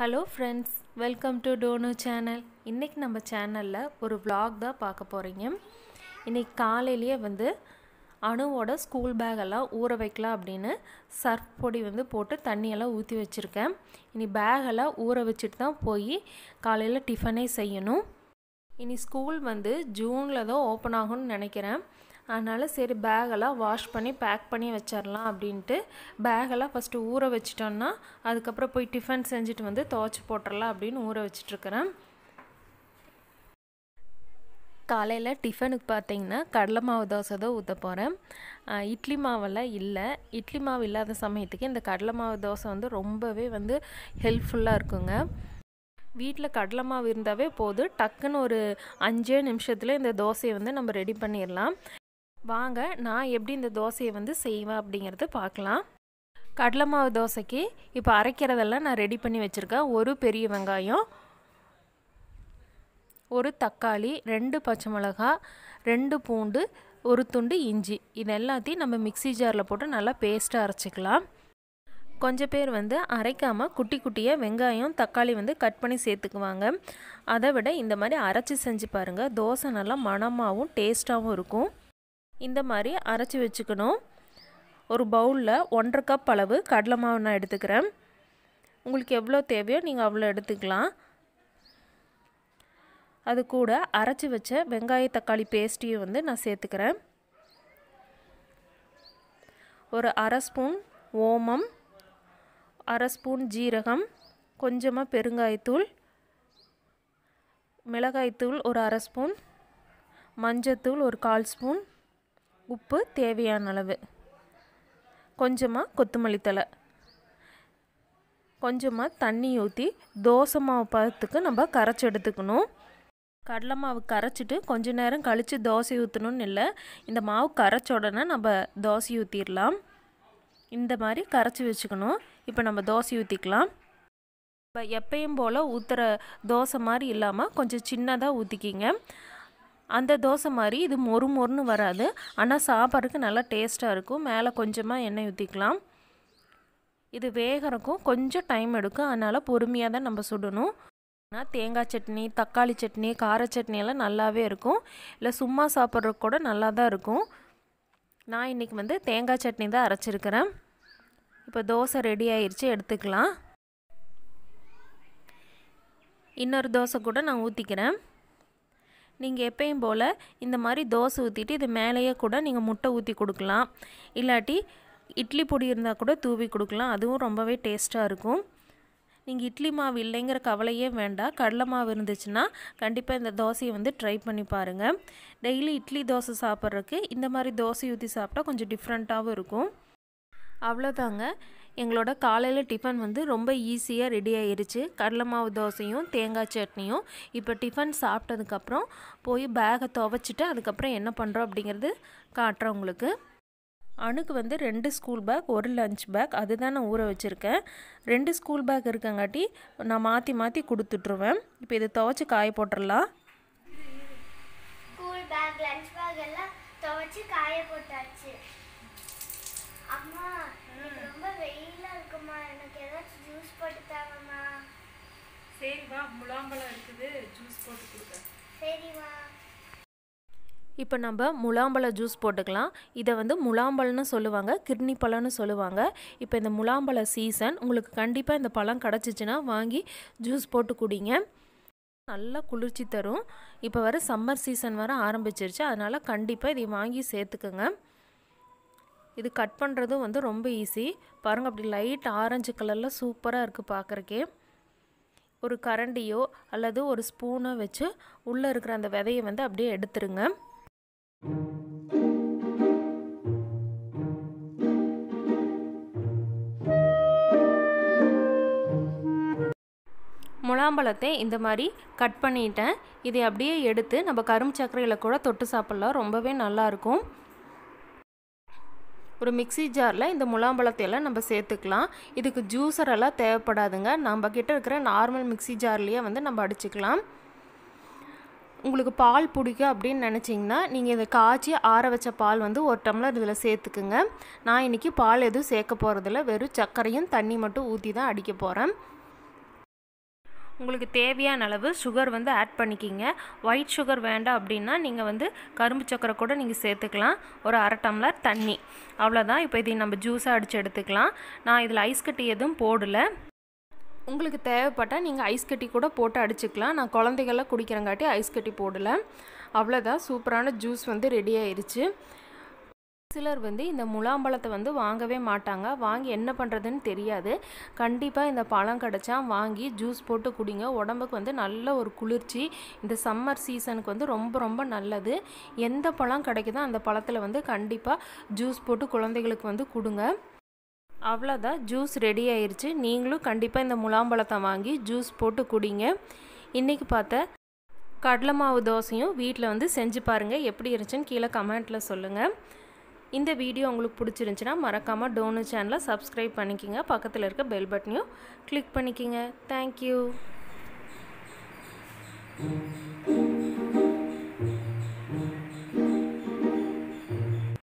hello friends welcome to டோனு channel இன்றைக்கி நம்ம சேனலில் ஒரு விலாக் தான் பார்க்க போகிறீங்க இன்றைக்கி காலையிலேயே வந்து அணுவோட ஸ்கூல் பேக்கெல்லாம் ஊற வைக்கலாம் அப்படின்னு சர்ஃப் பொடி வந்து போட்டு தண்ணியெல்லாம் ஊற்றி வச்சுருக்கேன் இனி பேகெல்லாம் ஊற வச்சுட்டு தான் போய் காலையில் டிஃபனே செய்யணும் இனி ஸ்கூல் வந்து ஜூனில் தான் ஓப்பன் ஆகும்னு நினைக்கிறேன் அதனால் சரி பேகெல்லாம் வாஷ் பண்ணி பேக் பண்ணி வச்சிடலாம் அப்படின்ட்டு பேகெல்லாம் ஃபஸ்ட்டு ஊற வச்சிட்டோன்னா அதுக்கப்புறம் போய் டிஃபன் செஞ்சுட்டு வந்து துவச்சி போட்டுடலாம் அப்படின்னு ஊற வச்சிட்ருக்கிறேன் காலையில் டிஃபனுக்கு பார்த்தீங்கன்னா கடலை மாவு தோசை தான் ஊற்ற போகிறேன் இட்லி மாவெல்லாம் இல்லை இட்லி மாவு இல்லாத சமயத்துக்கு இந்த கடலை மாவு தோசை வந்து ரொம்பவே வந்து ஹெல்ப்ஃபுல்லாக இருக்குங்க வீட்டில் கடலை மாவு இருந்தாவே போதும் டக்குன்னு ஒரு அஞ்சே நிமிஷத்தில் இந்த தோசையை வந்து நம்ம ரெடி பண்ணிடலாம் வாங்க நான் எப்படி இந்த தோசையை வந்து செய்வேன் அப்படிங்கிறது பார்க்கலாம் கடலை மாவு தோசைக்கு இப்போ அரைக்கிறதெல்லாம் நான் ரெடி பண்ணி வச்சுருக்கேன் ஒரு பெரிய வெங்காயம் ஒரு தக்காளி ரெண்டு பச்சை மிளகா ரெண்டு பூண்டு ஒரு துண்டு இஞ்சி இது எல்லாத்தையும் நம்ம மிக்சி ஜாரில் போட்டு நல்லா பேஸ்ட்டாக அரைச்சிக்கலாம் கொஞ்சம் பேர் வந்து அரைக்காமல் குட்டி குட்டியாக வெங்காயம் தக்காளி வந்து கட் பண்ணி சேர்த்துக்குவாங்க அதை விட இந்த மாதிரி அரைச்சி செஞ்சு பாருங்கள் தோசை நல்லா மணமாகவும் டேஸ்ட்டாகவும் இருக்கும் இந்த மாதிரி அரைச்சி வச்சுக்கணும் ஒரு பவுலில் ஒன்றரை கப் அளவு கடலை மாவு நான் எடுத்துக்கிறேன் உங்களுக்கு எவ்வளோ தேவையோ நீங்கள் அவ்வளோ எடுத்துக்கலாம் அது கூட அரைச்சி வச்ச வெங்காய தக்காளி பேஸ்ட்டையும் வந்து நான் சேர்த்துக்கிறேன் ஒரு அரை ஸ்பூன் ஓமம் அரை ஸ்பூன் ஜீரகம் கொஞ்சமாக பெருங்காயத்தூள் மிளகாய்த்தூள் ஒரு அரை ஸ்பூன் மஞ்சத்தூள் ஒரு கால் ஸ்பூன் உப்பு தேவையான அளவு கொஞ்சமாக கொத்தமல்லி தலை கொஞ்சமாக தண்ணி ஊற்றி தோசை மாவு பதத்துக்கு நம்ம கரைச்சி எடுத்துக்கணும் கடலை மாவு கரைச்சிட்டு கொஞ்ச நேரம் கழித்து தோசை ஊற்றணும்னு இல்லை இந்த மாவு கரைச்ச உடனே நம்ம தோசை ஊற்றிடலாம் இந்த மாதிரி கரைச்சி வச்சுக்கணும் இப்போ நம்ம தோசை ஊற்றிக்கலாம் இப்போ எப்பயும் போல் ஊற்றுற தோசை மாதிரி இல்லாமல் கொஞ்சம் சின்னதாக ஊற்றிக்கிங்க அந்த தோசை மாதிரி இது மொறு மொறுன்னு வராது ஆனால் சாப்பாடுக்கு நல்லா டேஸ்ட்டாக இருக்கும் மேலே கொஞ்சமாக எண்ணெய் ஊற்றிக்கலாம் இது வேகிறக்கும் கொஞ்சம் டைம் எடுக்கும் அதனால் பொறுமையாக தான் நம்ம சுடணும் ஆனால் தேங்காய் சட்னி தக்காளி சட்னி கார சட்னி எல்லாம் நல்லாவே இருக்கும் இல்லை சும்மா சாப்பிட்றதுக்கு கூட நல்லா தான் இருக்கும் நான் இன்றைக்கி வந்து தேங்காய் சட்னி தான் அரைச்சிருக்கிறேன் இப்போ தோசை ரெடி ஆயிடுச்சு எடுத்துக்கலாம் இன்னொரு தோசை கூட நான் ஊற்றிக்கிறேன் நீங்கள் எப்பயும் போல் இந்த மாதிரி தோசை ஊற்றிட்டு இது மேலேயே கூட நீங்கள் முட்டை ஊற்றி கொடுக்கலாம் இல்லாட்டி இட்லி பொடி இருந்தால் கூட தூவி கொடுக்கலாம் அதுவும் ரொம்பவே டேஸ்ட்டாக இருக்கும் நீங்கள் இட்லி மாவு இல்லைங்கிற கவலையே வேண்டாம் கடலை மாவு இருந்துச்சுன்னா கண்டிப்பாக இந்த தோசையை வந்து ட்ரை பண்ணி பாருங்கள் டெய்லி இட்லி தோசை சாப்பிட்றதுக்கு இந்த மாதிரி தோசை ஊற்றி சாப்பிட்டா கொஞ்சம் டிஃப்ரெண்ட்டாகவும் இருக்கும் அவ்வளோதாங்க எங்களோட காலையில் டிஃபன் வந்து ரொம்ப ஈஸியாக ரெடி ஆயிடுச்சு கடலை மாவு தோசையும் தேங்காய் சட்னியும் இப்போ டிஃபன் சாப்பிட்டதுக்கப்புறம் போய் பேகை துவைச்சிட்டு அதுக்கப்புறம் என்ன பண்ணுறோம் அப்படிங்கிறது காட்டுறோம் உங்களுக்கு அணுக்கு வந்து ரெண்டு ஸ்கூல் பேக் ஒரு லஞ்ச் பேக் தான் நான் ஊற வச்சுருக்கேன் ரெண்டு ஸ்கூல் பேக் இருக்கங்காட்டி நான் மாற்றி மாற்றி கொடுத்துட்ருவேன் இப்போ இதை துவைச்சி காய போட்டுடலாம் ஸ்கூல் பேக் லஞ்ச் பேக் எல்லாம் காய போட்டாச்சு முலாம்பழம் இருக்குது ஜூஸ் போட்டு இப்போ நம்ம முலாம்பழ ஜூஸ் போட்டுக்கலாம் இதை வந்து முலாம்பழம்னு சொல்லுவாங்க கிட்னி பழம்னு சொல்லுவாங்க இப்போ இந்த முலாம்பழ சீசன் உங்களுக்கு கண்டிப்பாக இந்த பழம் கிடச்சிச்சின்னா வாங்கி ஜூஸ் போட்டு குடிங்க நல்லா குளிர்ச்சி தரும் இப்போ வர சம்மர் சீசன் வர ஆரம்பிச்சிருச்சு அதனால் கண்டிப்பாக இதை வாங்கி சேர்த்துக்குங்க இது கட் பண்ணுறதும் வந்து ரொம்ப ஈஸி பாருங்கள் அப்படி லைட் ஆரஞ்சு கலரில் சூப்பராக இருக்குது பார்க்குறக்கே ஒரு கரண்டியோ அல்லது ஒரு ஸ்பூனோ வச்சு உள்ளே இருக்கிற அந்த விதையை வந்து அப்படியே எடுத்துருங்க முலாம்பழத்தை இந்த மாதிரி கட் பண்ணிட்டேன் இதை அப்படியே எடுத்து நம்ம கரும்பு சர்க்கரையில் கூட தொட்டு சாப்பிட்லாம் ரொம்பவே நல்லாயிருக்கும் ஒரு மிக்சி ஜாரில் இந்த முலாம்பழத்தையெல்லாம் நம்ம சேர்த்துக்கலாம் இதுக்கு ஜூஸரெல்லாம் தேவைப்படாதுங்க நம்ம கிட்ட இருக்கிற நார்மல் மிக்சி ஜார்லேயே வந்து நம்ம அடிச்சுக்கலாம் உங்களுக்கு பால் பிடிக்கும் அப்படின்னு நினச்சிங்கன்னா நீங்கள் இதை காய்ச்சி ஆற வச்ச பால் வந்து ஒரு டம்ளர் இதில் சேர்த்துக்குங்க நான் இன்றைக்கி பால் எதுவும் சேர்க்க போகிறதில்ல வெறும் சர்க்கரையும் தண்ணி மட்டும் ஊற்றி தான் அடிக்க போகிறேன் உங்களுக்கு தேவையான அளவு சுகர் வந்து ஆட் பண்ணிக்கிங்க ஒயிட் சுகர் வேண்டாம் அப்படின்னா நீங்கள் வந்து கரும்பு சக்கரை கூட நீங்கள் சேர்த்துக்கலாம் ஒரு அரை டம்ளர் தண்ணி அவ்வளோதான் இப்போ இதை நம்ம ஜூஸாக அடித்து எடுத்துக்கலாம் நான் இதில் ஐஸ் கட்டி எதுவும் போடலை உங்களுக்கு தேவைப்பட்டால் நீங்கள் ஐஸ் கட்டி கூட போட்டு அடிச்சுக்கலாம் நான் குழந்தைகள்லாம் குடிக்கிறங்காட்டி ஐஸ் கட்டி போடலை அவ்வளோதான் சூப்பரான ஜூஸ் வந்து ரெடி ஆயிடுச்சு சிலர் வந்து இந்த முலாம்பழத்தை வந்து வாங்கவே மாட்டாங்க வாங்கி என்ன பண்ணுறதுன்னு தெரியாது கண்டிப்பாக இந்த பழம் கிடச்சா வாங்கி ஜூஸ் போட்டு குடிங்க உடம்புக்கு வந்து நல்ல ஒரு குளிர்ச்சி இந்த சம்மர் சீசனுக்கு வந்து ரொம்ப ரொம்ப நல்லது எந்த பழம் கிடைக்குதோ அந்த பழத்தில் வந்து கண்டிப்பாக ஜூஸ் போட்டு குழந்தைகளுக்கு வந்து கொடுங்க அவ்வளோதான் ஜூஸ் ரெடி ஆயிடுச்சு நீங்களும் கண்டிப்பாக இந்த முலாம்பழத்தை வாங்கி ஜூஸ் போட்டு குடிங்க இன்றைக்கி பார்த்த கடலை மாவு தோசையும் வீட்டில் வந்து செஞ்சு பாருங்கள் எப்படி இருந்துச்சுன்னு கீழே கமெண்ட்டில் சொல்லுங்கள் இந்த வீடியோ உங்களுக்கு பிடிச்சிருந்துச்சின்னா மறக்காமல் டோனு சேனலை சப்ஸ்கிரைப் பண்ணிக்கிங்க பக்கத்தில் இருக்க பெல் பட்டனையும் கிளிக் பண்ணிக்கிங்க தேங்க்யூ